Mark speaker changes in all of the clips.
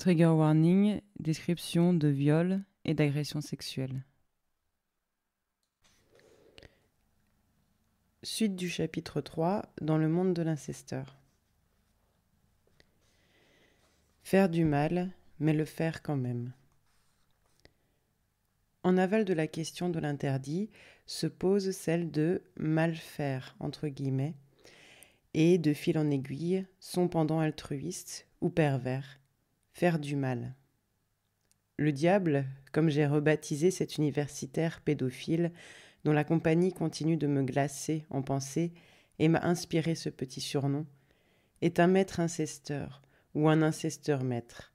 Speaker 1: Trigger warning, description de viol et d'agression sexuelle. Suite du chapitre 3 dans le monde de l'incesteur. Faire du mal, mais le faire quand même. En aval de la question de l'interdit se pose celle de mal faire, entre guillemets, et de fil en aiguille, son pendant altruiste ou pervers, Faire du mal. Le diable, comme j'ai rebaptisé cet universitaire pédophile, dont la compagnie continue de me glacer en pensée et m'a inspiré ce petit surnom, est un maître incesteur ou un incesteur maître.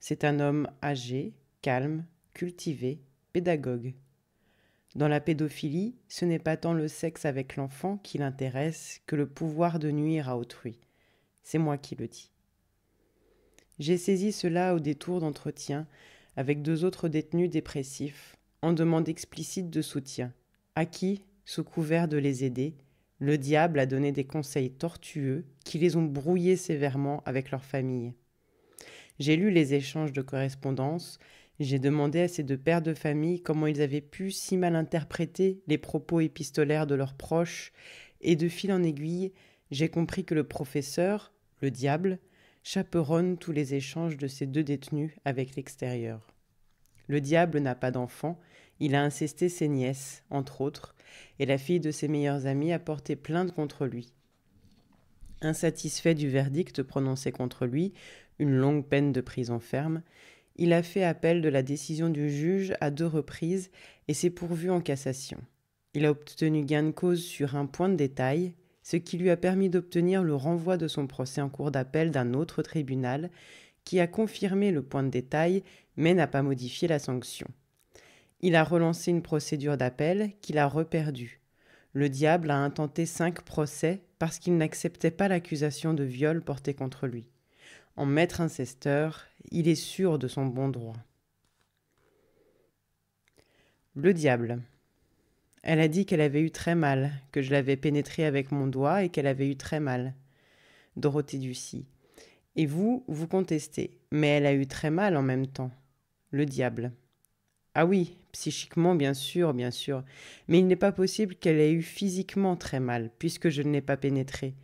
Speaker 1: C'est un homme âgé, calme, cultivé, pédagogue. Dans la pédophilie, ce n'est pas tant le sexe avec l'enfant qui l'intéresse que le pouvoir de nuire à autrui. C'est moi qui le dis. J'ai saisi cela au détour d'entretien avec deux autres détenus dépressifs, en demande explicite de soutien, à qui, sous couvert de les aider, le diable a donné des conseils tortueux qui les ont brouillés sévèrement avec leur famille. J'ai lu les échanges de correspondance, j'ai demandé à ces deux pères de famille comment ils avaient pu si mal interpréter les propos épistolaires de leurs proches, et de fil en aiguille, j'ai compris que le professeur, le diable, chaperonne tous les échanges de ces deux détenus avec l'extérieur. Le diable n'a pas d'enfant, il a incesté ses nièces, entre autres, et la fille de ses meilleurs amis a porté plainte contre lui. Insatisfait du verdict prononcé contre lui, une longue peine de prison ferme, il a fait appel de la décision du juge à deux reprises et s'est pourvu en cassation. Il a obtenu gain de cause sur un point de détail ce qui lui a permis d'obtenir le renvoi de son procès en cours d'appel d'un autre tribunal, qui a confirmé le point de détail mais n'a pas modifié la sanction. Il a relancé une procédure d'appel qu'il a reperdue. Le diable a intenté cinq procès parce qu'il n'acceptait pas l'accusation de viol portée contre lui. En maître incesteur, il est sûr de son bon droit. Le diable. Elle a dit qu'elle avait eu très mal, que je l'avais pénétrée avec mon doigt et qu'elle avait eu très mal. Dorothée Ducy. Et vous, vous contestez. Mais elle a eu très mal en même temps. Le diable. Ah oui, psychiquement, bien sûr, bien sûr. Mais il n'est pas possible qu'elle ait eu physiquement très mal, puisque je ne l'ai pas pénétrée.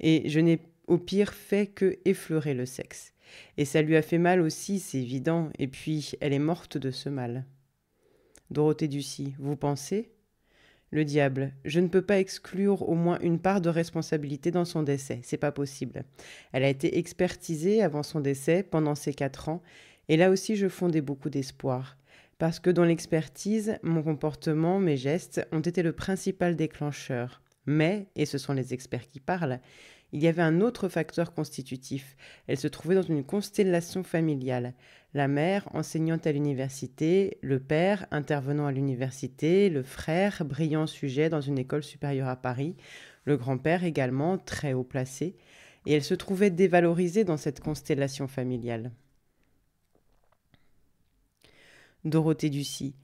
Speaker 1: Et je n'ai au pire fait que effleurer le sexe. Et ça lui a fait mal aussi, c'est évident. Et puis, elle est morte de ce mal. Dorothée Ducy, vous pensez le diable, je ne peux pas exclure au moins une part de responsabilité dans son décès, c'est pas possible. Elle a été expertisée avant son décès pendant ses quatre ans, et là aussi je fondais beaucoup d'espoir. Parce que dans l'expertise, mon comportement, mes gestes ont été le principal déclencheur. Mais, et ce sont les experts qui parlent, il y avait un autre facteur constitutif. Elle se trouvait dans une constellation familiale. La mère enseignante à l'université, le père intervenant à l'université, le frère brillant sujet dans une école supérieure à Paris, le grand-père également très haut placé, et elle se trouvait dévalorisée dans cette constellation familiale. Dorothée Ducy.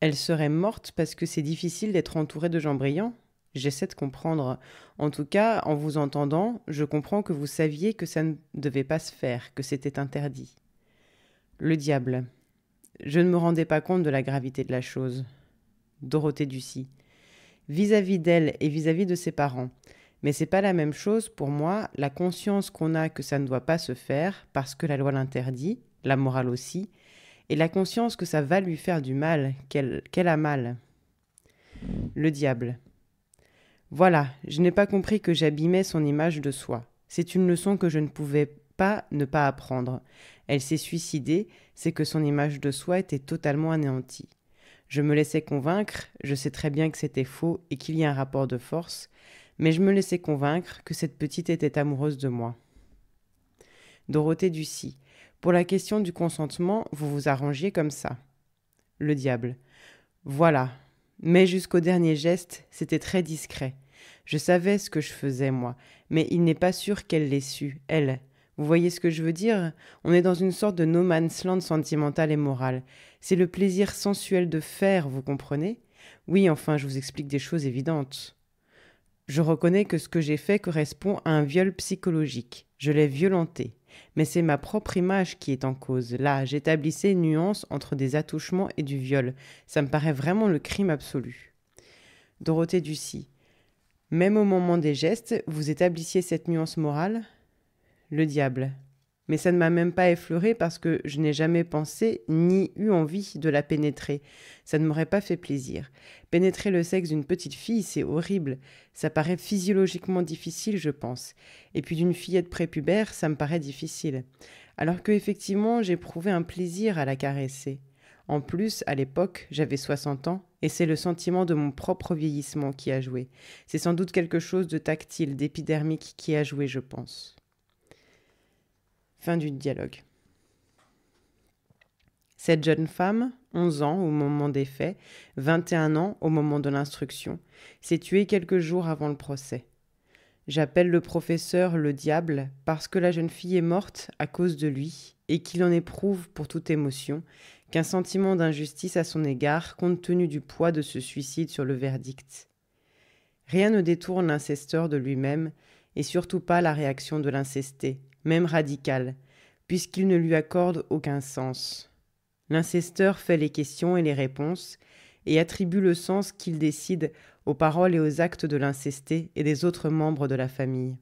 Speaker 1: Elle serait morte parce que c'est difficile d'être entourée de gens brillants J'essaie de comprendre. En tout cas, en vous entendant, je comprends que vous saviez que ça ne devait pas se faire, que c'était interdit. Le diable. Je ne me rendais pas compte de la gravité de la chose. Dorothée Ducy. Vis-à-vis d'elle et vis-à-vis de ses parents. Mais c'est pas la même chose pour moi, la conscience qu'on a que ça ne doit pas se faire, parce que la loi l'interdit, la morale aussi, et la conscience que ça va lui faire du mal, qu'elle a mal. Le diable. Voilà, je n'ai pas compris que j'abîmais son image de soi. C'est une leçon que je ne pouvais pas ne pas apprendre. Elle s'est suicidée, c'est que son image de soi était totalement anéantie. Je me laissais convaincre, je sais très bien que c'était faux et qu'il y a un rapport de force, mais je me laissais convaincre que cette petite était amoureuse de moi. Dorothée Ducy. Pour la question du consentement, vous vous arrangiez comme ça. Le diable. Voilà. Mais jusqu'au dernier geste, c'était très discret. Je savais ce que je faisais, moi, mais il n'est pas sûr qu'elle l'ait su, elle. Vous voyez ce que je veux dire On est dans une sorte de no man's land sentimental et moral. C'est le plaisir sensuel de faire, vous comprenez Oui, enfin, je vous explique des choses évidentes. Je reconnais que ce que j'ai fait correspond à un viol psychologique. Je l'ai violenté. Mais c'est ma propre image qui est en cause. Là, j'établissais une nuance entre des attouchements et du viol. Ça me paraît vraiment le crime absolu. Dorothée Ducy. Même au moment des gestes, vous établissiez cette nuance morale Le diable. Mais ça ne m'a même pas effleuré parce que je n'ai jamais pensé ni eu envie de la pénétrer. Ça ne m'aurait pas fait plaisir. Pénétrer le sexe d'une petite fille, c'est horrible. Ça paraît physiologiquement difficile, je pense. Et puis d'une fillette prépubère, ça me paraît difficile. Alors que effectivement, j'éprouvais un plaisir à la caresser. En plus, à l'époque, j'avais 60 ans, et c'est le sentiment de mon propre vieillissement qui a joué. C'est sans doute quelque chose de tactile, d'épidermique qui a joué, je pense. Fin du dialogue. Cette jeune femme, 11 ans au moment des faits, 21 ans au moment de l'instruction, s'est tuée quelques jours avant le procès. J'appelle le professeur le diable parce que la jeune fille est morte à cause de lui et qu'il en éprouve pour toute émotion, qu'un sentiment d'injustice à son égard compte tenu du poids de ce suicide sur le verdict. Rien ne détourne l'incesteur de lui-même, et surtout pas la réaction de l'incesté, même radicale, puisqu'il ne lui accorde aucun sens. L'incesteur fait les questions et les réponses, et attribue le sens qu'il décide aux paroles et aux actes de l'incesté et des autres membres de la famille.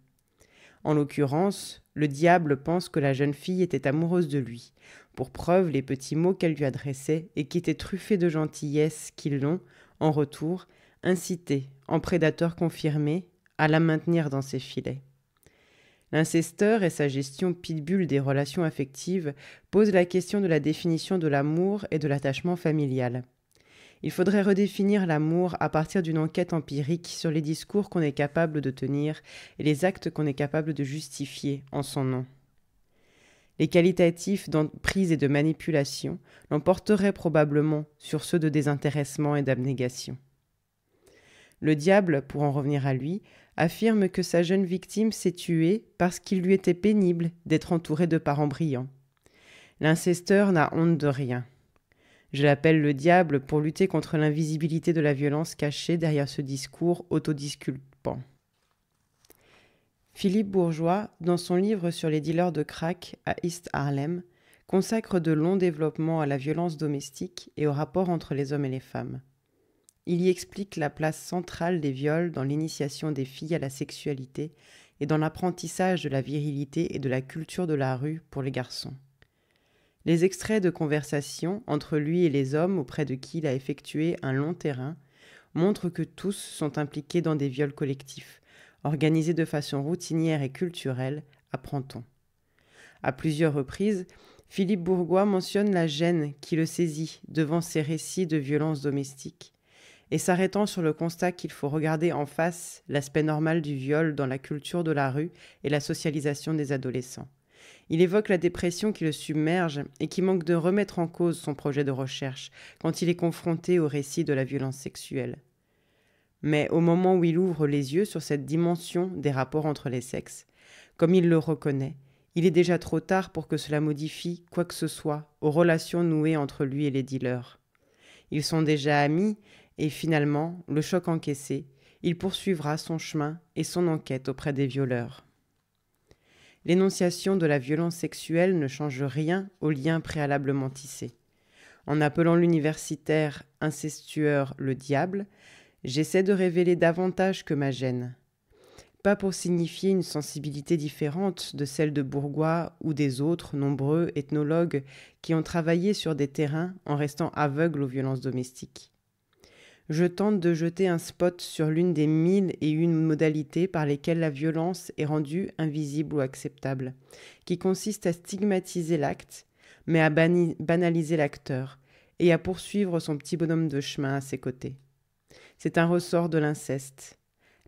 Speaker 1: En l'occurrence, le diable pense que la jeune fille était amoureuse de lui, pour preuve les petits mots qu'elle lui adressait et qui étaient truffés de gentillesse qui l'ont, en retour, incité, en prédateur confirmé, à la maintenir dans ses filets. L'incesteur et sa gestion pitbull des relations affectives posent la question de la définition de l'amour et de l'attachement familial. Il faudrait redéfinir l'amour à partir d'une enquête empirique sur les discours qu'on est capable de tenir et les actes qu'on est capable de justifier en son nom. Les qualitatifs d'emprise et de manipulation l'emporteraient probablement sur ceux de désintéressement et d'abnégation. Le diable, pour en revenir à lui, affirme que sa jeune victime s'est tuée parce qu'il lui était pénible d'être entouré de parents brillants. L'incesteur n'a honte de rien. Je l'appelle le diable pour lutter contre l'invisibilité de la violence cachée derrière ce discours autodisculpant. Philippe Bourgeois, dans son livre sur les dealers de crack à East Harlem, consacre de longs développements à la violence domestique et au rapport entre les hommes et les femmes. Il y explique la place centrale des viols dans l'initiation des filles à la sexualité et dans l'apprentissage de la virilité et de la culture de la rue pour les garçons les extraits de conversation entre lui et les hommes auprès de qui il a effectué un long terrain montrent que tous sont impliqués dans des viols collectifs, organisés de façon routinière et culturelle, apprend-on. À plusieurs reprises, Philippe Bourgois mentionne la gêne qui le saisit devant ces récits de violences domestiques, et s'arrêtant sur le constat qu'il faut regarder en face l'aspect normal du viol dans la culture de la rue et la socialisation des adolescents. Il évoque la dépression qui le submerge et qui manque de remettre en cause son projet de recherche quand il est confronté au récit de la violence sexuelle. Mais au moment où il ouvre les yeux sur cette dimension des rapports entre les sexes, comme il le reconnaît, il est déjà trop tard pour que cela modifie quoi que ce soit aux relations nouées entre lui et les dealers. Ils sont déjà amis et finalement, le choc encaissé, il poursuivra son chemin et son enquête auprès des violeurs l'énonciation de la violence sexuelle ne change rien au lien préalablement tissé. En appelant l'universitaire incestueur le diable, j'essaie de révéler davantage que ma gêne. Pas pour signifier une sensibilité différente de celle de Bourgois ou des autres nombreux ethnologues qui ont travaillé sur des terrains en restant aveugles aux violences domestiques je tente de jeter un spot sur l'une des mille et une modalités par lesquelles la violence est rendue invisible ou acceptable, qui consiste à stigmatiser l'acte, mais à banaliser l'acteur, et à poursuivre son petit bonhomme de chemin à ses côtés. C'est un ressort de l'inceste.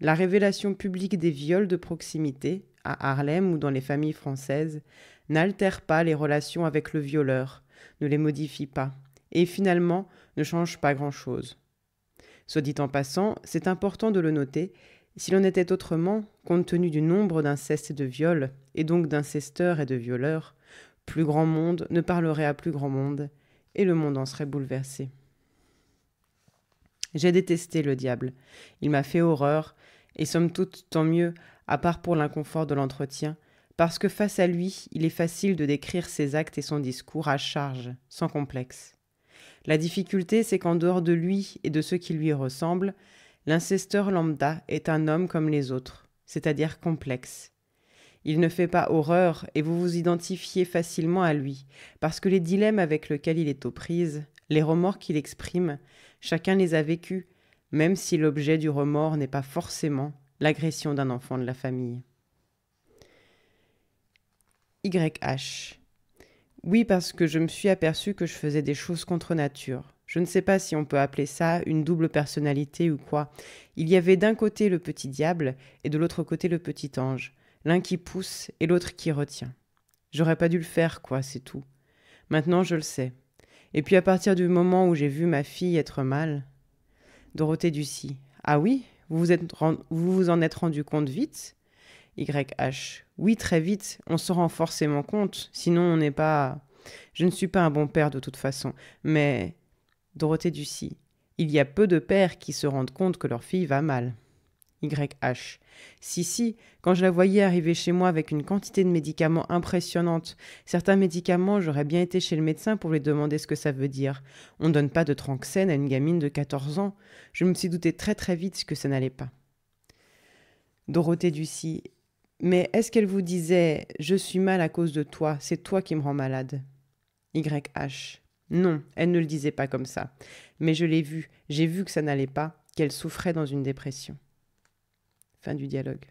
Speaker 1: La révélation publique des viols de proximité, à Harlem ou dans les familles françaises, n'altère pas les relations avec le violeur, ne les modifie pas, et finalement ne change pas grand-chose. Soit dit en passant, c'est important de le noter, s'il en était autrement, compte tenu du nombre d'incestes et de viols, et donc d'incesteurs et de violeurs, plus grand monde ne parlerait à plus grand monde, et le monde en serait bouleversé. J'ai détesté le diable. Il m'a fait horreur, et somme toute, tant mieux, à part pour l'inconfort de l'entretien, parce que face à lui, il est facile de décrire ses actes et son discours à charge, sans complexe. La difficulté, c'est qu'en dehors de lui et de ceux qui lui ressemblent, l'incesteur lambda est un homme comme les autres, c'est-à-dire complexe. Il ne fait pas horreur et vous vous identifiez facilement à lui, parce que les dilemmes avec lesquels il est aux prises, les remords qu'il exprime, chacun les a vécus, même si l'objet du remords n'est pas forcément l'agression d'un enfant de la famille. YH oui, parce que je me suis aperçue que je faisais des choses contre nature. Je ne sais pas si on peut appeler ça une double personnalité ou quoi. Il y avait d'un côté le petit diable et de l'autre côté le petit ange, l'un qui pousse et l'autre qui retient. J'aurais pas dû le faire, quoi, c'est tout. Maintenant je le sais. Et puis à partir du moment où j'ai vu ma fille être mal. Dorothée Ducy. Ah oui, vous vous, êtes, vous vous en êtes rendu compte vite YH. Oui, très vite, on se rend forcément compte, sinon on n'est pas... Je ne suis pas un bon père de toute façon, mais... Dorothée Ducy. Il y a peu de pères qui se rendent compte que leur fille va mal. YH. Si, si, quand je la voyais arriver chez moi avec une quantité de médicaments impressionnante, certains médicaments, j'aurais bien été chez le médecin pour lui demander ce que ça veut dire. On ne donne pas de tranxène à une gamine de 14 ans. Je me suis douté très très vite que ça n'allait pas. Dorothée Ducy. Mais est-ce qu'elle vous disait ⁇ Je suis mal à cause de toi, c'est toi qui me rends malade ⁇ YH. Non, elle ne le disait pas comme ça. Mais je l'ai vu, j'ai vu que ça n'allait pas, qu'elle souffrait dans une dépression. Fin du dialogue.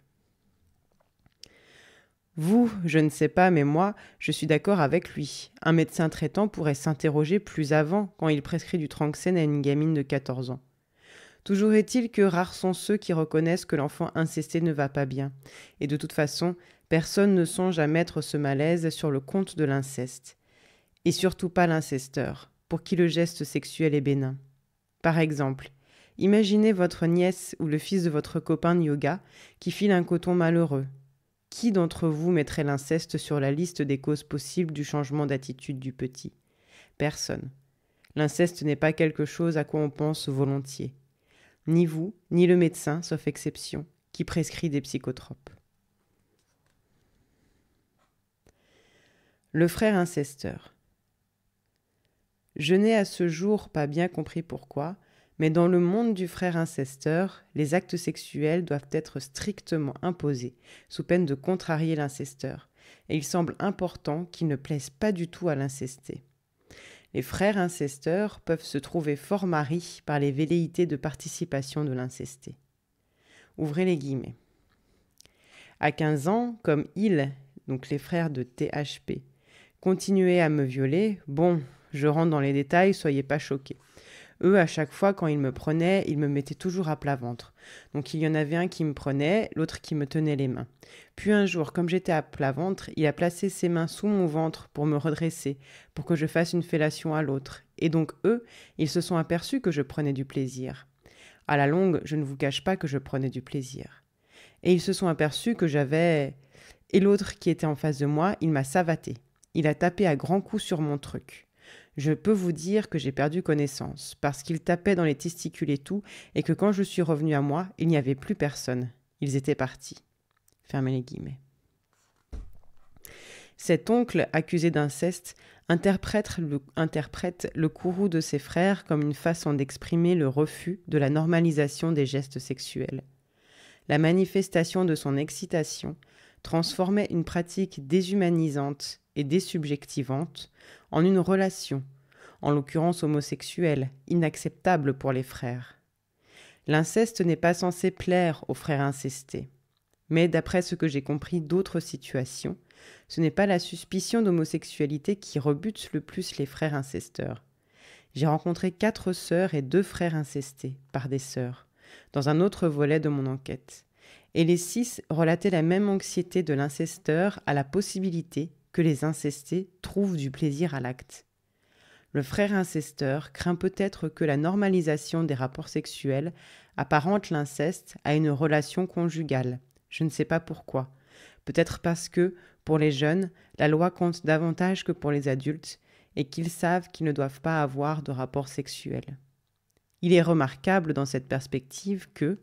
Speaker 1: Vous, je ne sais pas, mais moi, je suis d'accord avec lui. Un médecin traitant pourrait s'interroger plus avant quand il prescrit du Tranxène à une gamine de 14 ans. Toujours est-il que rares sont ceux qui reconnaissent que l'enfant incesté ne va pas bien. Et de toute façon, personne ne songe à mettre ce malaise sur le compte de l'inceste. Et surtout pas l'incesteur, pour qui le geste sexuel est bénin. Par exemple, imaginez votre nièce ou le fils de votre copain de yoga qui file un coton malheureux. Qui d'entre vous mettrait l'inceste sur la liste des causes possibles du changement d'attitude du petit Personne. L'inceste n'est pas quelque chose à quoi on pense volontiers ni vous, ni le médecin, sauf exception, qui prescrit des psychotropes. Le frère incesteur. Je n'ai à ce jour pas bien compris pourquoi, mais dans le monde du frère incesteur, les actes sexuels doivent être strictement imposés, sous peine de contrarier l'incesteur, et il semble important qu'il ne plaise pas du tout à l'incester. Les frères incesteurs peuvent se trouver fort maris par les velléités de participation de l'incesté. Ouvrez les guillemets. À 15 ans, comme ils, donc les frères de THP, continuaient à me violer, bon, je rentre dans les détails, soyez pas choqués. Eux, à chaque fois, quand ils me prenaient, ils me mettaient toujours à plat ventre. Donc il y en avait un qui me prenait, l'autre qui me tenait les mains. Puis un jour, comme j'étais à plat ventre, il a placé ses mains sous mon ventre pour me redresser, pour que je fasse une fellation à l'autre. Et donc eux, ils se sont aperçus que je prenais du plaisir. À la longue, je ne vous cache pas que je prenais du plaisir. Et ils se sont aperçus que j'avais... Et l'autre qui était en face de moi, il m'a savaté. Il a tapé à grands coups sur mon truc. Je peux vous dire que j'ai perdu connaissance, parce qu'ils tapaient dans les testicules et tout, et que quand je suis revenu à moi, il n'y avait plus personne. Ils étaient partis. Fermez les guillemets. Cet oncle, accusé d'inceste, interprète le, interprète le courroux de ses frères comme une façon d'exprimer le refus de la normalisation des gestes sexuels. La manifestation de son excitation transformait une pratique déshumanisante et désubjectivante en une relation, en l'occurrence homosexuelle, inacceptable pour les frères. L'inceste n'est pas censé plaire aux frères incestés. Mais d'après ce que j'ai compris d'autres situations, ce n'est pas la suspicion d'homosexualité qui rebute le plus les frères incesteurs. J'ai rencontré quatre sœurs et deux frères incestés par des sœurs, dans un autre volet de mon enquête. Et les six relataient la même anxiété de l'incesteur à la possibilité que les incestés trouvent du plaisir à l'acte. Le frère incesteur craint peut-être que la normalisation des rapports sexuels apparente l'inceste à une relation conjugale. Je ne sais pas pourquoi. Peut-être parce que, pour les jeunes, la loi compte davantage que pour les adultes et qu'ils savent qu'ils ne doivent pas avoir de rapports sexuels. Il est remarquable dans cette perspective que,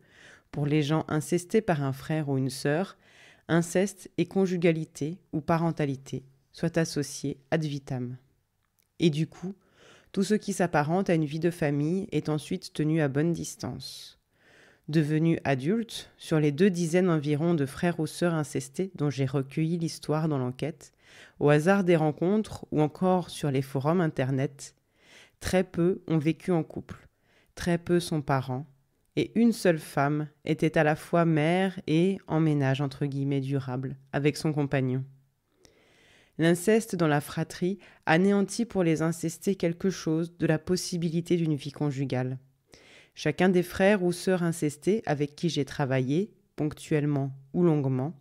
Speaker 1: pour les gens incestés par un frère ou une sœur, inceste et conjugalité ou parentalité soient associés ad vitam. Et du coup, tout ce qui s'apparente à une vie de famille est ensuite tenu à bonne distance. Devenus adultes, sur les deux dizaines environ de frères ou sœurs incestés dont j'ai recueilli l'histoire dans l'enquête, au hasard des rencontres ou encore sur les forums Internet, très peu ont vécu en couple, très peu sont parents, et une seule femme était à la fois mère et en ménage entre guillemets durable avec son compagnon. L'inceste dans la fratrie anéantit pour les incestés quelque chose de la possibilité d'une vie conjugale. Chacun des frères ou sœurs incestés avec qui j'ai travaillé, ponctuellement ou longuement,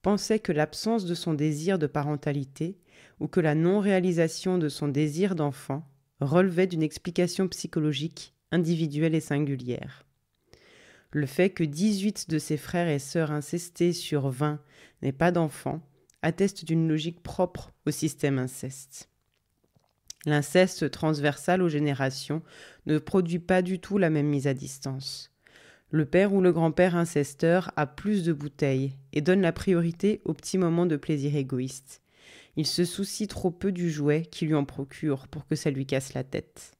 Speaker 1: pensait que l'absence de son désir de parentalité ou que la non-réalisation de son désir d'enfant relevait d'une explication psychologique individuelle et singulière le fait que 18 de ses frères et sœurs incestés sur 20 n'aient pas d'enfants atteste d'une logique propre au système inceste. L'inceste transversal aux générations ne produit pas du tout la même mise à distance. Le père ou le grand-père incesteur a plus de bouteilles et donne la priorité aux petits moments de plaisir égoïste. Il se soucie trop peu du jouet qui lui en procure pour que ça lui casse la tête.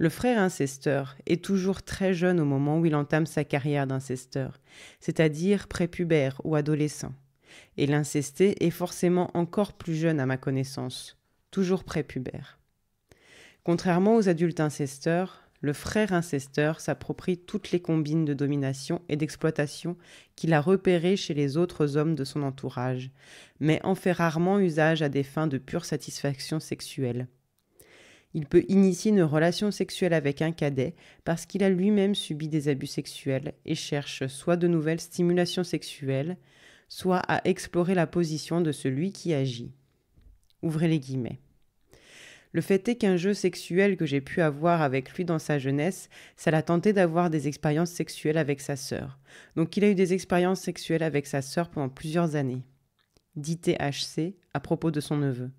Speaker 1: Le frère incesteur est toujours très jeune au moment où il entame sa carrière d'incesteur, c'est-à-dire prépubère ou adolescent. Et l'incesté est forcément encore plus jeune à ma connaissance, toujours prépubère. Contrairement aux adultes incesteurs, le frère incesteur s'approprie toutes les combines de domination et d'exploitation qu'il a repérées chez les autres hommes de son entourage, mais en fait rarement usage à des fins de pure satisfaction sexuelle. Il peut initier une relation sexuelle avec un cadet parce qu'il a lui-même subi des abus sexuels et cherche soit de nouvelles stimulations sexuelles, soit à explorer la position de celui qui agit. Ouvrez les guillemets. Le fait est qu'un jeu sexuel que j'ai pu avoir avec lui dans sa jeunesse, ça l'a tenté d'avoir des expériences sexuelles avec sa sœur. Donc il a eu des expériences sexuelles avec sa sœur pendant plusieurs années. Dit THC à propos de son neveu.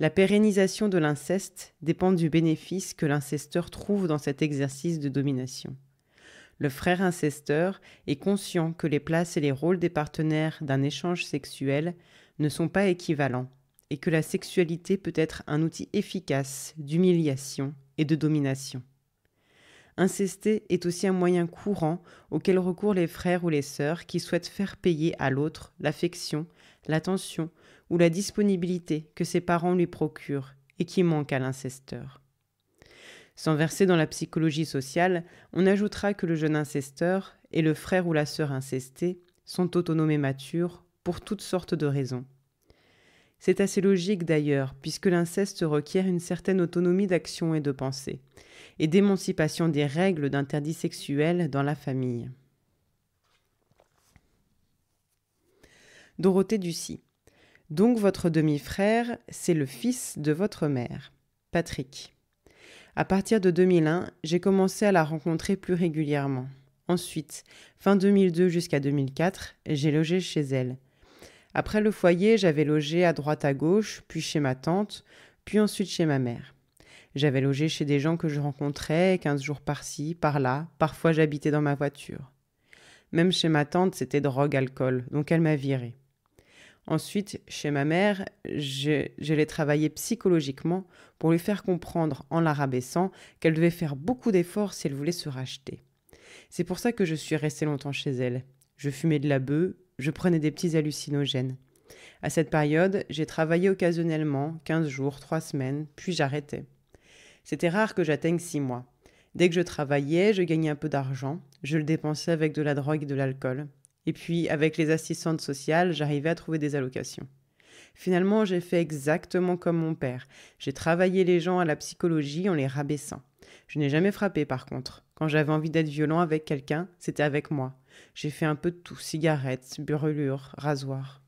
Speaker 1: La pérennisation de l'inceste dépend du bénéfice que l'incesteur trouve dans cet exercice de domination. Le frère incesteur est conscient que les places et les rôles des partenaires d'un échange sexuel ne sont pas équivalents et que la sexualité peut être un outil efficace d'humiliation et de domination. Incester est aussi un moyen courant auquel recourent les frères ou les sœurs qui souhaitent faire payer à l'autre l'affection, l'attention ou la disponibilité que ses parents lui procurent et qui manque à l'incesteur. Sans verser dans la psychologie sociale, on ajoutera que le jeune incesteur et le frère ou la sœur incesté sont autonomes et matures pour toutes sortes de raisons. C'est assez logique d'ailleurs, puisque l'inceste requiert une certaine autonomie d'action et de pensée, et d'émancipation des règles d'interdit sexuel dans la famille. Dorothée Ducy donc votre demi-frère, c'est le fils de votre mère, Patrick. À partir de 2001, j'ai commencé à la rencontrer plus régulièrement. Ensuite, fin 2002 jusqu'à 2004, j'ai logé chez elle. Après le foyer, j'avais logé à droite à gauche, puis chez ma tante, puis ensuite chez ma mère. J'avais logé chez des gens que je rencontrais, 15 jours par-ci, par-là, parfois j'habitais dans ma voiture. Même chez ma tante, c'était drogue, alcool, donc elle m'a virée. Ensuite, chez ma mère, je, travailler l'ai travaillée psychologiquement pour lui faire comprendre, en la rabaissant, qu'elle devait faire beaucoup d'efforts si elle voulait se racheter. C'est pour ça que je suis resté longtemps chez elle. Je fumais de la bœuf, je prenais des petits hallucinogènes. À cette période, j'ai travaillé occasionnellement, 15 jours, 3 semaines, puis j'arrêtais. C'était rare que j'atteigne 6 mois. Dès que je travaillais, je gagnais un peu d'argent, je le dépensais avec de la drogue et de l'alcool. Et puis, avec les assistantes sociales, j'arrivais à trouver des allocations. Finalement, j'ai fait exactement comme mon père. J'ai travaillé les gens à la psychologie en les rabaissant. Je n'ai jamais frappé par contre. Quand j'avais envie d'être violent avec quelqu'un, c'était avec moi. J'ai fait un peu de tout, cigarettes, brûlures, rasoirs.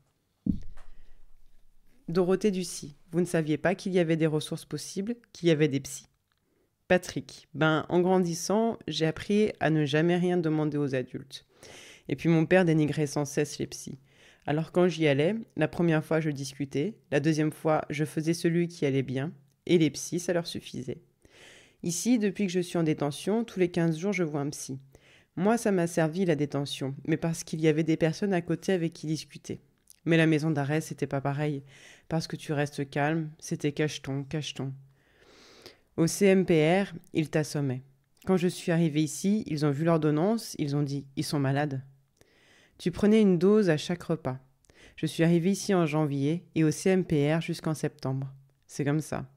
Speaker 1: Dorothée Ducy, vous ne saviez pas qu'il y avait des ressources possibles, qu'il y avait des psys. Patrick, ben en grandissant, j'ai appris à ne jamais rien demander aux adultes. Et puis mon père dénigrait sans cesse les psys. Alors quand j'y allais, la première fois je discutais, la deuxième fois je faisais celui qui allait bien, et les psys, ça leur suffisait. Ici, depuis que je suis en détention, tous les 15 jours je vois un psy. Moi, ça m'a servi la détention, mais parce qu'il y avait des personnes à côté avec qui discuter. Mais la maison d'arrêt, c'était pas pareil. Parce que tu restes calme, c'était cacheton, cacheton. Au CMPR, ils t'assommaient. Quand je suis arrivée ici, ils ont vu l'ordonnance, ils ont dit Ils sont malades. Tu prenais une dose à chaque repas. Je suis arrivée ici en janvier et au CMPR jusqu'en septembre. C'est comme ça.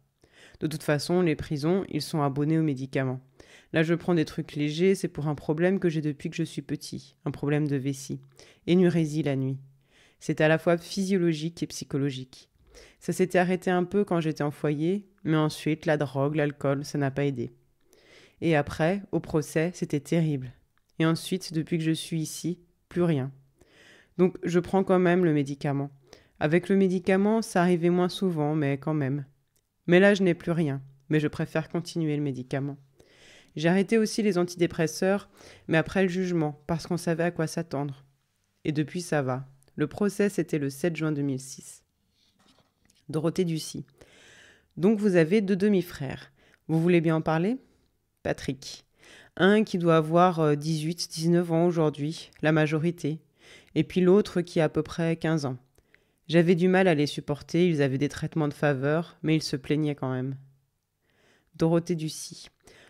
Speaker 1: De toute façon, les prisons, ils sont abonnés aux médicaments. Là, je prends des trucs légers, c'est pour un problème que j'ai depuis que je suis petit, un problème de vessie, énurésie la nuit. C'est à la fois physiologique et psychologique. Ça s'était arrêté un peu quand j'étais en foyer, mais ensuite, la drogue, l'alcool, ça n'a pas aidé. Et après, au procès, c'était terrible. Et ensuite, depuis que je suis ici, plus rien. Donc je prends quand même le médicament. Avec le médicament, ça arrivait moins souvent, mais quand même. Mais là, je n'ai plus rien, mais je préfère continuer le médicament. J'ai arrêté aussi les antidépresseurs, mais après le jugement, parce qu'on savait à quoi s'attendre. Et depuis, ça va. Le procès, c'était le 7 juin 2006. Dorothée Ducy. Donc vous avez deux demi-frères. Vous voulez bien en parler Patrick. Un qui doit avoir 18, euh, 19 ans aujourd'hui, la majorité, et puis l'autre qui a à peu près 15 ans. J'avais du mal à les supporter, ils avaient des traitements de faveur, mais ils se plaignaient quand même. Dorothée Ducy.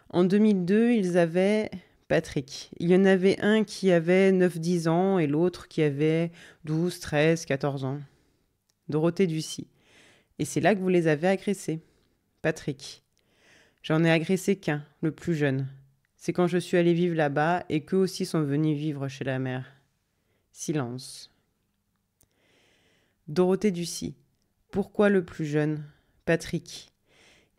Speaker 1: En 2002, ils avaient Patrick. Il y en avait un qui avait 9-10 ans et l'autre qui avait 12, 13, 14 ans. Dorothée Ducy. Et c'est là que vous les avez agressés. Patrick. J'en ai agressé qu'un, le plus jeune. C'est quand je suis allée vivre là-bas et qu'eux aussi sont venus vivre chez la mère. Silence. Dorothée Ducy. Pourquoi le plus jeune Patrick.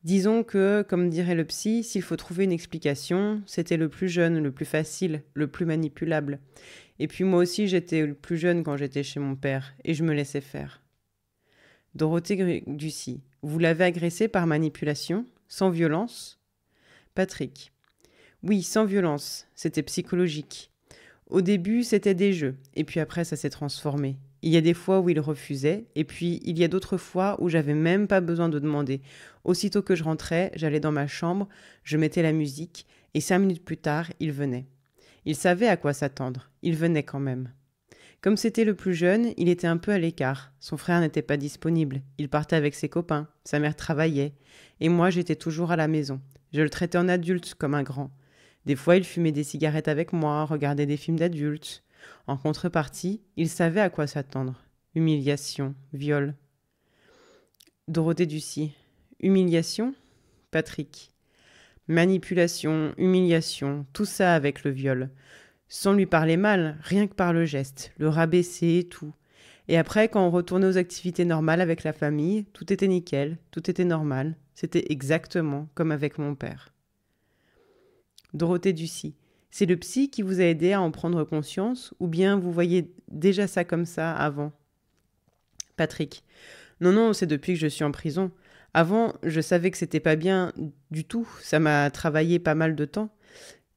Speaker 1: Disons que, comme dirait le psy, s'il faut trouver une explication, c'était le plus jeune, le plus facile, le plus manipulable. Et puis moi aussi, j'étais le plus jeune quand j'étais chez mon père, et je me laissais faire. Dorothée Ducy. Vous l'avez agressé par manipulation Sans violence Patrick. Oui, sans violence, c'était psychologique. Au début, c'était des jeux, et puis après, ça s'est transformé. Il y a des fois où il refusait, et puis il y a d'autres fois où j'avais même pas besoin de demander. Aussitôt que je rentrais, j'allais dans ma chambre, je mettais la musique, et cinq minutes plus tard, il venait. Il savait à quoi s'attendre, il venait quand même. Comme c'était le plus jeune, il était un peu à l'écart. Son frère n'était pas disponible, il partait avec ses copains, sa mère travaillait, et moi j'étais toujours à la maison. Je le traitais en adulte comme un grand. Des fois, il fumait des cigarettes avec moi, regardait des films d'adultes. En contrepartie, il savait à quoi s'attendre. Humiliation, viol. Dorothée Ducy. Humiliation Patrick. Manipulation, humiliation, tout ça avec le viol. Sans lui parler mal, rien que par le geste, le rabaisser et tout. Et après, quand on retournait aux activités normales avec la famille, tout était nickel, tout était normal. C'était exactement comme avec mon père. Dorothée Ducy. C'est le psy qui vous a aidé à en prendre conscience ou bien vous voyez déjà ça comme ça avant Patrick. Non, non, c'est depuis que je suis en prison. Avant, je savais que c'était pas bien du tout. Ça m'a travaillé pas mal de temps.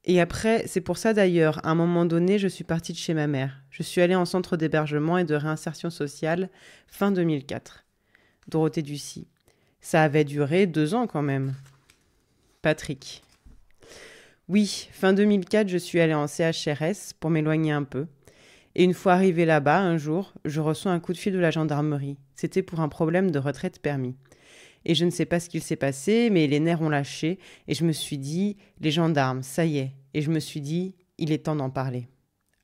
Speaker 1: Et après, c'est pour ça d'ailleurs, à un moment donné, je suis partie de chez ma mère. Je suis allée en centre d'hébergement et de réinsertion sociale fin 2004. Dorothée Ducy. Ça avait duré deux ans quand même. Patrick. Oui, fin 2004, je suis allée en CHRS pour m'éloigner un peu. Et une fois arrivée là-bas, un jour, je reçois un coup de fil de la gendarmerie. C'était pour un problème de retraite permis. Et je ne sais pas ce qu'il s'est passé, mais les nerfs ont lâché. Et je me suis dit, les gendarmes, ça y est. Et je me suis dit, il est temps d'en parler.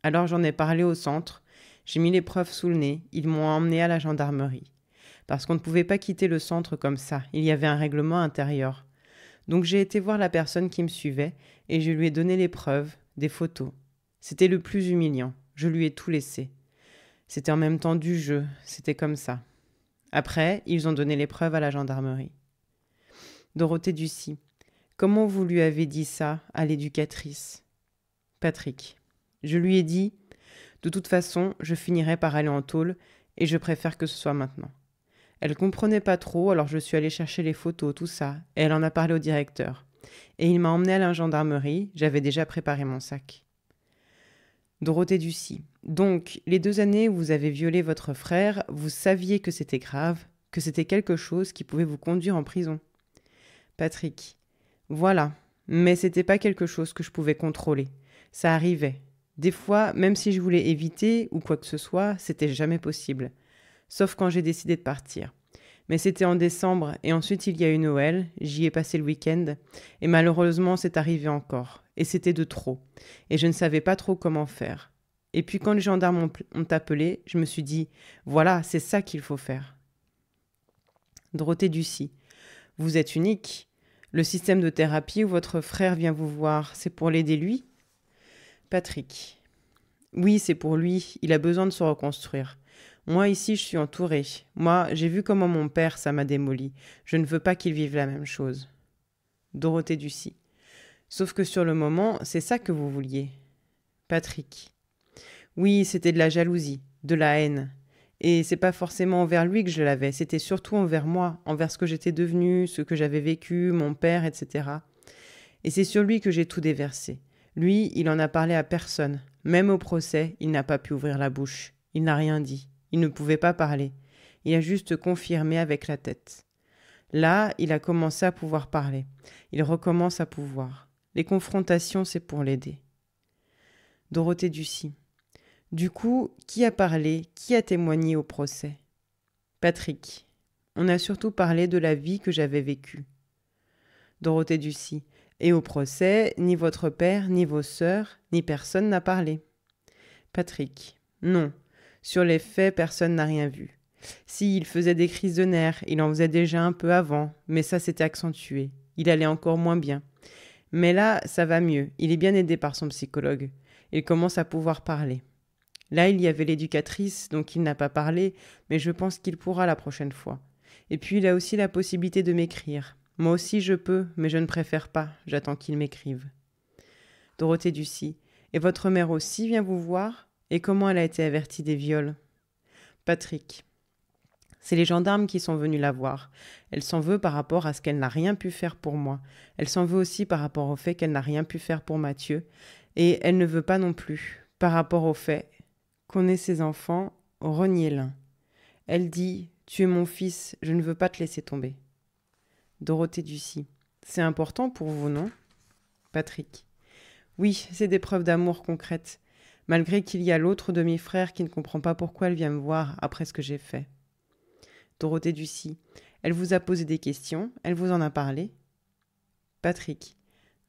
Speaker 1: Alors j'en ai parlé au centre. J'ai mis les preuves sous le nez. Ils m'ont emmené à la gendarmerie. Parce qu'on ne pouvait pas quitter le centre comme ça. Il y avait un règlement intérieur. Donc j'ai été voir la personne qui me suivait et je lui ai donné les preuves, des photos. C'était le plus humiliant, je lui ai tout laissé. C'était en même temps du jeu, c'était comme ça. Après, ils ont donné les preuves à la gendarmerie. Dorothée Ducy, comment vous lui avez dit ça à l'éducatrice Patrick, je lui ai dit De toute façon, je finirai par aller en tôle et je préfère que ce soit maintenant. Elle comprenait pas trop, alors je suis allée chercher les photos, tout ça, et elle en a parlé au directeur. Et il m'a emmené à la gendarmerie, j'avais déjà préparé mon sac. Dorothée Ducy. Donc, les deux années où vous avez violé votre frère, vous saviez que c'était grave, que c'était quelque chose qui pouvait vous conduire en prison. Patrick. Voilà. Mais c'était pas quelque chose que je pouvais contrôler. Ça arrivait. Des fois, même si je voulais éviter ou quoi que ce soit, c'était jamais possible sauf quand j'ai décidé de partir. Mais c'était en décembre et ensuite il y a eu Noël, j'y ai passé le week-end et malheureusement c'est arrivé encore et c'était de trop et je ne savais pas trop comment faire. Et puis quand les gendarmes ont appelé, je me suis dit voilà, c'est ça qu'il faut faire. Dorothée Ducy, vous êtes unique. Le système de thérapie où votre frère vient vous voir, c'est pour l'aider lui Patrick. Oui, c'est pour lui, il a besoin de se reconstruire. Moi ici, je suis entourée. Moi, j'ai vu comment mon père, ça m'a démoli. Je ne veux pas qu'il vive la même chose. Dorothée Ducy. Sauf que sur le moment, c'est ça que vous vouliez. Patrick. Oui, c'était de la jalousie, de la haine. Et c'est pas forcément envers lui que je l'avais, c'était surtout envers moi, envers ce que j'étais devenue, ce que j'avais vécu, mon père, etc. Et c'est sur lui que j'ai tout déversé. Lui, il en a parlé à personne. Même au procès, il n'a pas pu ouvrir la bouche. Il n'a rien dit. Il ne pouvait pas parler. Il a juste confirmé avec la tête. Là, il a commencé à pouvoir parler. Il recommence à pouvoir. Les confrontations, c'est pour l'aider. Dorothée Ducy. Du coup, qui a parlé, qui a témoigné au procès Patrick. On a surtout parlé de la vie que j'avais vécue. Dorothée Ducy. Et au procès, ni votre père, ni vos sœurs, ni personne n'a parlé. Patrick. Non, sur les faits, personne n'a rien vu. Si, il faisait des crises de nerfs, il en faisait déjà un peu avant, mais ça s'était accentué. Il allait encore moins bien. Mais là, ça va mieux. Il est bien aidé par son psychologue. Il commence à pouvoir parler. Là, il y avait l'éducatrice, donc il n'a pas parlé, mais je pense qu'il pourra la prochaine fois. Et puis, il a aussi la possibilité de m'écrire. Moi aussi, je peux, mais je ne préfère pas. J'attends qu'il m'écrive. Dorothée Ducy. Et votre mère aussi vient vous voir et comment elle a été avertie des viols Patrick. C'est les gendarmes qui sont venus la voir. Elle s'en veut par rapport à ce qu'elle n'a rien pu faire pour moi. Elle s'en veut aussi par rapport au fait qu'elle n'a rien pu faire pour Mathieu. Et elle ne veut pas non plus par rapport au fait qu'on ait ses enfants renier l'un. Elle dit Tu es mon fils, je ne veux pas te laisser tomber. Dorothée Ducy. C'est important pour vous, non Patrick. Oui, c'est des preuves d'amour concrètes malgré qu'il y a l'autre de mes frères qui ne comprend pas pourquoi elle vient me voir après ce que j'ai fait. Dorothée Ducy, elle vous a posé des questions, elle vous en a parlé Patrick,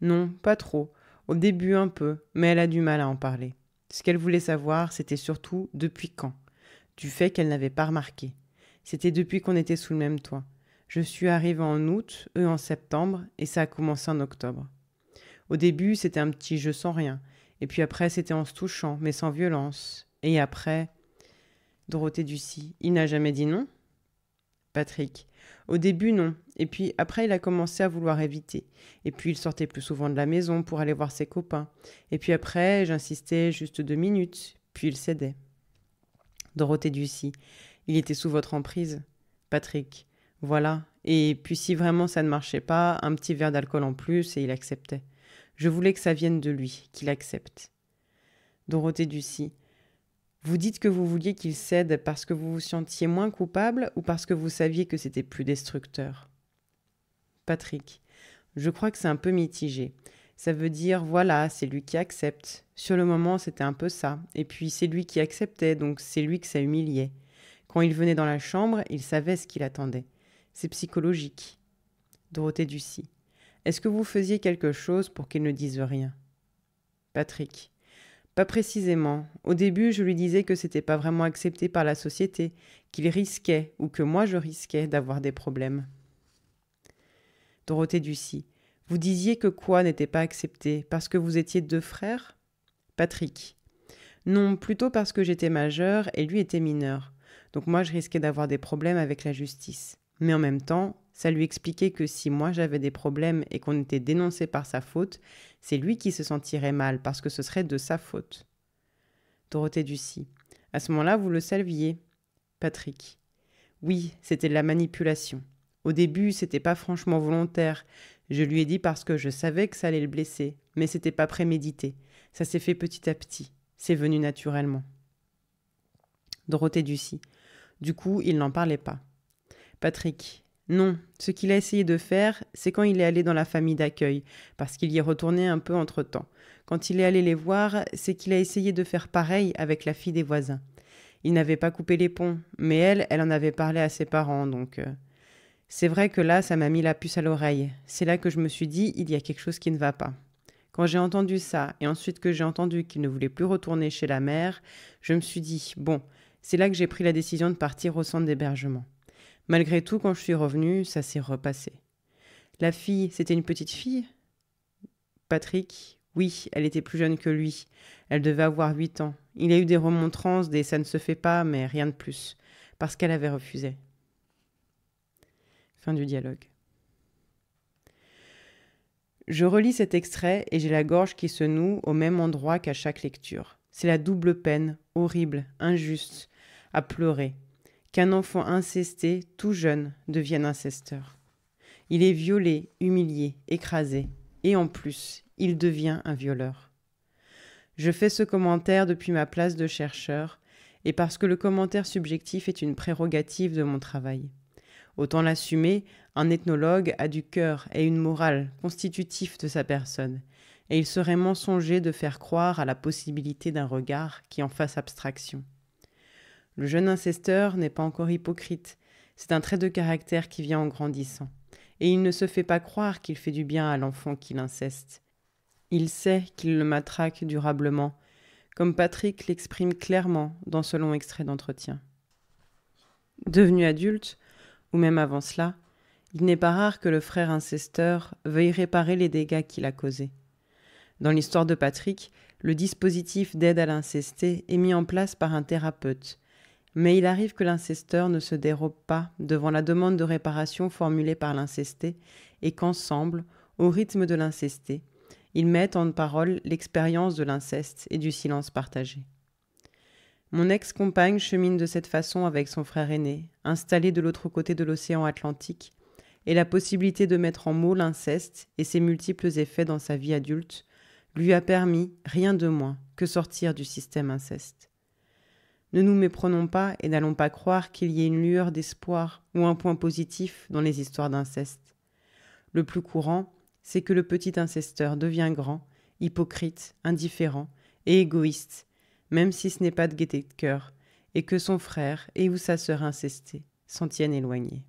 Speaker 1: non, pas trop, au début un peu, mais elle a du mal à en parler. Ce qu'elle voulait savoir, c'était surtout depuis quand, du fait qu'elle n'avait pas remarqué. C'était depuis qu'on était sous le même toit. Je suis arrivée en août, eux en septembre, et ça a commencé en octobre. Au début, c'était un petit jeu sans rien, et puis après, c'était en se touchant, mais sans violence. Et après, Dorothée Ducy, il n'a jamais dit non Patrick, au début non, et puis après il a commencé à vouloir éviter. Et puis il sortait plus souvent de la maison pour aller voir ses copains. Et puis après, j'insistais juste deux minutes, puis il cédait. Dorothée Ducy, il était sous votre emprise. Patrick, voilà. Et puis si vraiment ça ne marchait pas, un petit verre d'alcool en plus et il acceptait. Je voulais que ça vienne de lui, qu'il accepte. Dorothée Ducy. Vous dites que vous vouliez qu'il cède parce que vous vous sentiez moins coupable ou parce que vous saviez que c'était plus destructeur Patrick. Je crois que c'est un peu mitigé. Ça veut dire, voilà, c'est lui qui accepte. Sur le moment, c'était un peu ça. Et puis, c'est lui qui acceptait, donc c'est lui que ça humiliait. Quand il venait dans la chambre, il savait ce qu'il attendait. C'est psychologique. Dorothée Ducy. Est-ce que vous faisiez quelque chose pour qu'il ne dise rien Patrick. Pas précisément. Au début, je lui disais que c'était pas vraiment accepté par la société, qu'il risquait, ou que moi je risquais, d'avoir des problèmes. Dorothée Ducy. Vous disiez que quoi n'était pas accepté Parce que vous étiez deux frères Patrick. Non, plutôt parce que j'étais majeur et lui était mineur. Donc moi je risquais d'avoir des problèmes avec la justice. Mais en même temps, ça lui expliquait que si moi j'avais des problèmes et qu'on était dénoncé par sa faute, c'est lui qui se sentirait mal parce que ce serait de sa faute. Dorothée Ducy. À ce moment-là, vous le saviez. Patrick. Oui, c'était de la manipulation. Au début, c'était pas franchement volontaire. Je lui ai dit parce que je savais que ça allait le blesser, mais c'était pas prémédité. Ça s'est fait petit à petit. C'est venu naturellement. Dorothée Ducy. Du coup, il n'en parlait pas. Patrick. Non, ce qu'il a essayé de faire, c'est quand il est allé dans la famille d'accueil, parce qu'il y est retourné un peu entre-temps. Quand il est allé les voir, c'est qu'il a essayé de faire pareil avec la fille des voisins. Il n'avait pas coupé les ponts, mais elle, elle en avait parlé à ses parents, donc... Euh, c'est vrai que là, ça m'a mis la puce à l'oreille. C'est là que je me suis dit, il y a quelque chose qui ne va pas. Quand j'ai entendu ça, et ensuite que j'ai entendu qu'il ne voulait plus retourner chez la mère, je me suis dit, bon, c'est là que j'ai pris la décision de partir au centre d'hébergement. Malgré tout, quand je suis revenue, ça s'est repassé. La fille, c'était une petite fille Patrick, oui, elle était plus jeune que lui. Elle devait avoir huit ans. Il y a eu des remontrances, des ça ne se fait pas, mais rien de plus, parce qu'elle avait refusé. Fin du dialogue. Je relis cet extrait et j'ai la gorge qui se noue au même endroit qu'à chaque lecture. C'est la double peine, horrible, injuste, à pleurer, qu'un enfant incesté, tout jeune, devienne incesteur. Il est violé, humilié, écrasé, et en plus, il devient un violeur. Je fais ce commentaire depuis ma place de chercheur, et parce que le commentaire subjectif est une prérogative de mon travail. Autant l'assumer, un ethnologue a du cœur et une morale constitutive de sa personne, et il serait mensonger de faire croire à la possibilité d'un regard qui en fasse abstraction. Le jeune incesteur n'est pas encore hypocrite. C'est un trait de caractère qui vient en grandissant. Et il ne se fait pas croire qu'il fait du bien à l'enfant qu'il l'inceste. Il sait qu'il le matraque durablement, comme Patrick l'exprime clairement dans ce long extrait d'entretien. Devenu adulte, ou même avant cela, il n'est pas rare que le frère incesteur veuille réparer les dégâts qu'il a causés. Dans l'histoire de Patrick, le dispositif d'aide à l'incester est mis en place par un thérapeute mais il arrive que l'incesteur ne se dérobe pas devant la demande de réparation formulée par l'incesté et qu'ensemble, au rythme de l'incesté, ils mettent en parole l'expérience de l'inceste et du silence partagé. Mon ex-compagne chemine de cette façon avec son frère aîné, installé de l'autre côté de l'océan Atlantique, et la possibilité de mettre en mots l'inceste et ses multiples effets dans sa vie adulte lui a permis, rien de moins, que sortir du système inceste. Ne nous méprenons pas et n'allons pas croire qu'il y ait une lueur d'espoir ou un point positif dans les histoires d'inceste. Le plus courant, c'est que le petit incesteur devient grand, hypocrite, indifférent et égoïste, même si ce n'est pas de gaieté de cœur, et que son frère et ou sa sœur incestée s'en tiennent éloignés.